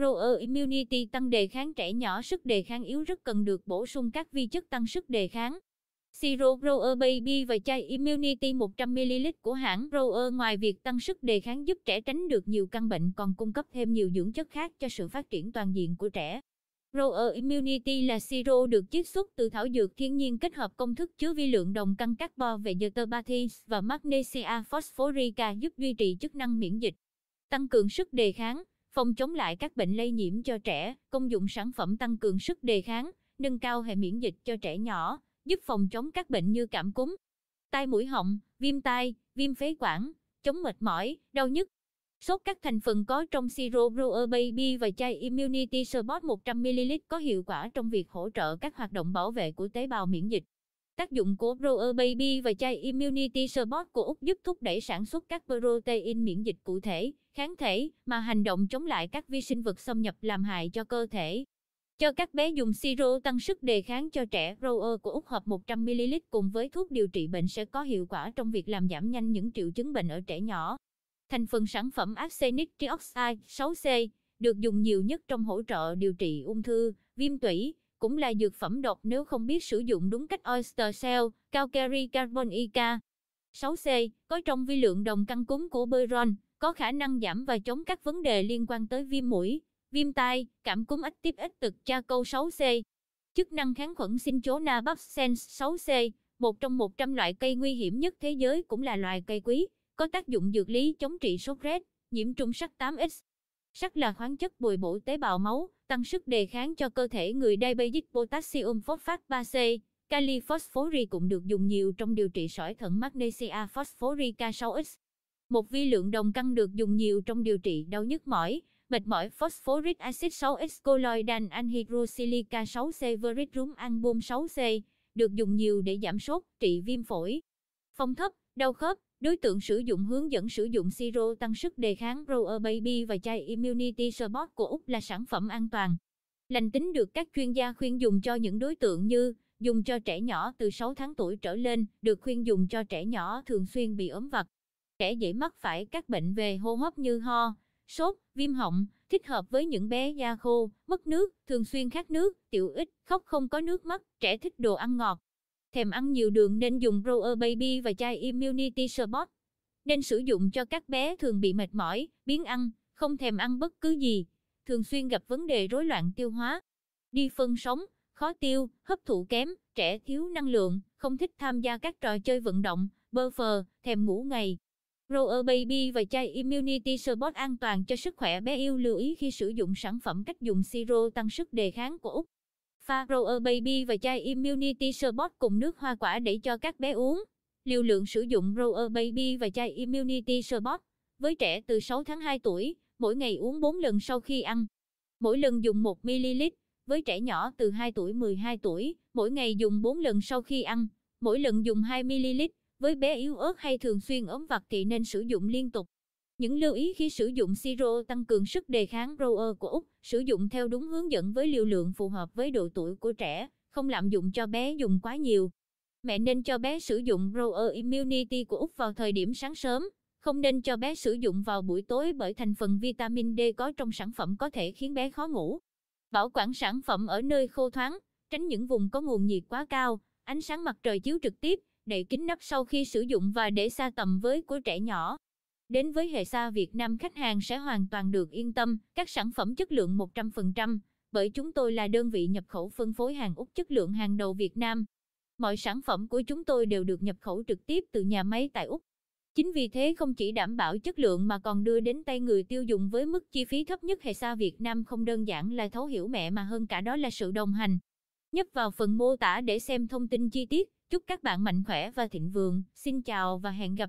Grower Immunity tăng đề kháng trẻ nhỏ sức đề kháng yếu rất cần được bổ sung các vi chất tăng sức đề kháng. Siro Grower Baby và chai Immunity 100ml của hãng Grower ngoài việc tăng sức đề kháng giúp trẻ tránh được nhiều căn bệnh còn cung cấp thêm nhiều dưỡng chất khác cho sự phát triển toàn diện của trẻ. Grower Immunity là siro được chiết xuất từ thảo dược thiên nhiên kết hợp công thức chứa vi lượng đồng căng carbon về Zeterbatis và Magnesia phosphorica giúp duy trì chức năng miễn dịch, tăng cường sức đề kháng phòng chống lại các bệnh lây nhiễm cho trẻ, công dụng sản phẩm tăng cường sức đề kháng, nâng cao hệ miễn dịch cho trẻ nhỏ, giúp phòng chống các bệnh như cảm cúm, tai mũi họng, viêm tai, viêm phế quản, chống mệt mỏi, đau nhức. Sốt các thành phần có trong siro Brewer Baby và chai Immunity Support 100ml có hiệu quả trong việc hỗ trợ các hoạt động bảo vệ của tế bào miễn dịch. Tác dụng của Brewer Baby và chai Immunity Support của Úc giúp thúc đẩy sản xuất các protein miễn dịch cụ thể, kháng thể mà hành động chống lại các vi sinh vật xâm nhập làm hại cho cơ thể. Cho các bé dùng siro tăng sức đề kháng cho trẻ Roer của Úc hợp 100ml cùng với thuốc điều trị bệnh sẽ có hiệu quả trong việc làm giảm nhanh những triệu chứng bệnh ở trẻ nhỏ. Thành phần sản phẩm arsenic trioxide 6C được dùng nhiều nhất trong hỗ trợ điều trị ung thư, viêm tủy, cũng là dược phẩm độc nếu không biết sử dụng đúng cách oyster cell, calcari carbonica. 6C có trong vi lượng đồng căn cúm của Beron, có khả năng giảm và chống các vấn đề liên quan tới viêm mũi, viêm tai, cảm cúm ít tiếp ít tực cha câu 6C. Chức năng kháng khuẩn Cinchona babsens 6C, một trong 100 loại cây nguy hiểm nhất thế giới cũng là loài cây quý, có tác dụng dược lý chống trị sốt rét, nhiễm trùng sắt 8X. Sắt là khoáng chất bồi bổ tế bào máu, tăng sức đề kháng cho cơ thể người diabetic potassium phosphat 3C, kali phosphori cũng được dùng nhiều trong điều trị sỏi thận magnesia k 6X. Một vi lượng đồng căng được dùng nhiều trong điều trị đau nhức mỏi, mệt mỏi phosphoric acid 6X colloidal anhydrosilica 6C veritrum album 6C, được dùng nhiều để giảm sốt, trị viêm phổi. Phong thấp, đau khớp, đối tượng sử dụng hướng dẫn sử dụng siro tăng sức đề kháng Grower Baby và chai Immunity Support của Úc là sản phẩm an toàn. Lành tính được các chuyên gia khuyên dùng cho những đối tượng như dùng cho trẻ nhỏ từ 6 tháng tuổi trở lên, được khuyên dùng cho trẻ nhỏ thường xuyên bị ốm vặt. Trẻ dễ mắc phải các bệnh về hô hấp như ho, sốt, viêm họng, thích hợp với những bé da khô, mất nước, thường xuyên khát nước, tiểu ít, khóc không có nước mắt, trẻ thích đồ ăn ngọt. Thèm ăn nhiều đường nên dùng Grower Baby và chai Immunity Support. Nên sử dụng cho các bé thường bị mệt mỏi, biến ăn, không thèm ăn bất cứ gì, thường xuyên gặp vấn đề rối loạn tiêu hóa, đi phân sống, khó tiêu, hấp thụ kém, trẻ thiếu năng lượng, không thích tham gia các trò chơi vận động, bơ phờ, thèm ngủ ngày. Rower Baby và chai Immunity Support an toàn cho sức khỏe bé yêu lưu ý khi sử dụng sản phẩm cách dùng siro tăng sức đề kháng của Úc. Pha Rower Baby và chai Immunity Support cùng nước hoa quả để cho các bé uống. Liều lượng sử dụng Rower Baby và chai Immunity Support với trẻ từ 6 tháng 2 tuổi, mỗi ngày uống 4 lần sau khi ăn. Mỗi lần dùng 1 ml, với trẻ nhỏ từ 2 tuổi 12 tuổi, mỗi ngày dùng 4 lần sau khi ăn, mỗi lần dùng 2 ml với bé yếu ớt hay thường xuyên ốm vặt thì nên sử dụng liên tục. Những lưu ý khi sử dụng siro tăng cường sức đề kháng Roer của Úc, sử dụng theo đúng hướng dẫn với liều lượng phù hợp với độ tuổi của trẻ, không lạm dụng cho bé dùng quá nhiều. Mẹ nên cho bé sử dụng Roer Immunity của Úc vào thời điểm sáng sớm, không nên cho bé sử dụng vào buổi tối bởi thành phần vitamin D có trong sản phẩm có thể khiến bé khó ngủ. Bảo quản sản phẩm ở nơi khô thoáng, tránh những vùng có nguồn nhiệt quá cao, ánh sáng mặt trời chiếu trực tiếp, đậy kín nắp sau khi sử dụng và để xa tầm với của trẻ nhỏ. Đến với hệ xa Việt Nam khách hàng sẽ hoàn toàn được yên tâm, các sản phẩm chất lượng 100%, bởi chúng tôi là đơn vị nhập khẩu phân phối hàng Úc chất lượng hàng đầu Việt Nam. Mọi sản phẩm của chúng tôi đều được nhập khẩu trực tiếp từ nhà máy tại Úc. Chính vì thế không chỉ đảm bảo chất lượng mà còn đưa đến tay người tiêu dùng với mức chi phí thấp nhất hệ xa Việt Nam không đơn giản là thấu hiểu mẹ mà hơn cả đó là sự đồng hành. Nhấp vào phần mô tả để xem thông tin chi tiết. Chúc các bạn mạnh khỏe và thịnh vượng. Xin chào và hẹn gặp